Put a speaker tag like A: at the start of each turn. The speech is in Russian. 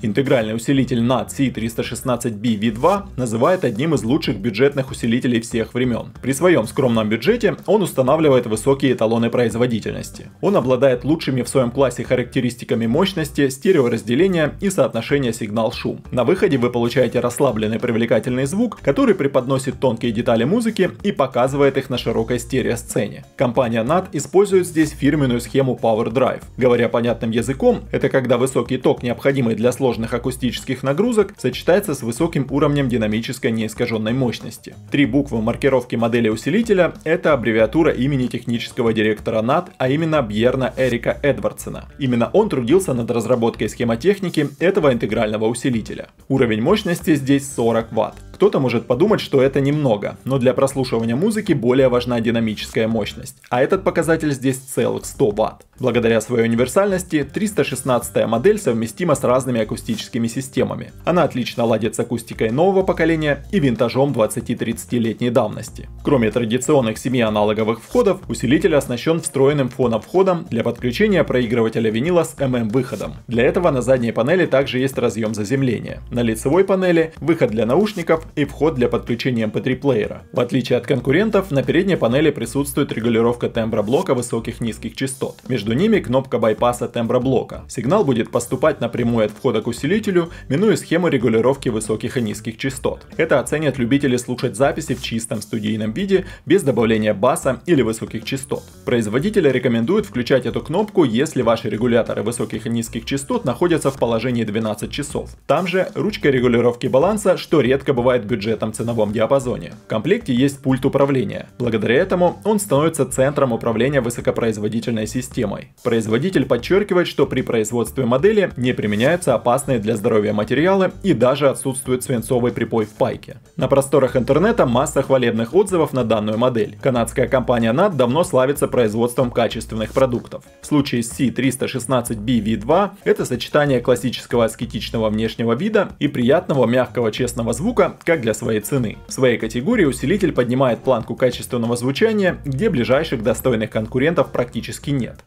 A: Интегральный усилитель NAT C316B V2 называет одним из лучших бюджетных усилителей всех времен. При своем скромном бюджете он устанавливает высокие эталоны производительности. Он обладает лучшими в своем классе характеристиками мощности, стереоразделения и соотношения сигнал-шум. На выходе вы получаете расслабленный привлекательный звук, который преподносит тонкие детали музыки и показывает их на широкой стереосцене. Компания NAT а использует здесь фирменную схему Power Drive. Говоря понятным языком, это когда высокий ток, необходимый для сложных сложных акустических нагрузок сочетается с высоким уровнем динамической неискаженной мощности. Три буквы маркировки модели усилителя – это аббревиатура имени технического директора НАТ, а именно Бьерна Эрика Эдвардсона. Именно он трудился над разработкой схемотехники этого интегрального усилителя. Уровень мощности здесь 40 Вт. Кто-то может подумать, что это немного, но для прослушивания музыки более важна динамическая мощность, а этот показатель здесь целых 100 Вт. Благодаря своей универсальности 316 модель совместима с разными акустическими системами. Она отлично ладит с акустикой нового поколения и винтажом 20-30-летней давности. Кроме традиционных семи аналоговых входов, усилитель оснащен встроенным фоновходом для подключения проигрывателя винила с MM-выходом. Для этого на задней панели также есть разъем заземления. На лицевой панели выход для наушников и вход для подключения MP3 эм плеера. В отличие от конкурентов, на передней панели присутствует регулировка тембра блока высоких-низких частот. Между между ними кнопка байпаса тембра блока Сигнал будет поступать напрямую от входа к усилителю, минуя схему регулировки высоких и низких частот. Это оценят любители слушать записи в чистом студийном виде, без добавления баса или высоких частот. Производители рекомендуют включать эту кнопку, если ваши регуляторы высоких и низких частот находятся в положении 12 часов. Там же ручка регулировки баланса, что редко бывает в бюджетном ценовом диапазоне. В комплекте есть пульт управления. Благодаря этому он становится центром управления высокопроизводительной системой ценой. Производитель подчеркивает, что при производстве модели не применяются опасные для здоровья материалы и даже отсутствует свинцовый припой в пайке. На просторах интернета масса хвалебных отзывов на данную модель. Канадская компания NAT давно славится производством качественных продуктов. В случае с C316BV2 это сочетание классического аскетичного внешнего вида и приятного мягкого честного звука, как для своей цены. В своей категории усилитель поднимает планку качественного звучания, где ближайших достойных конкурентов практически нет.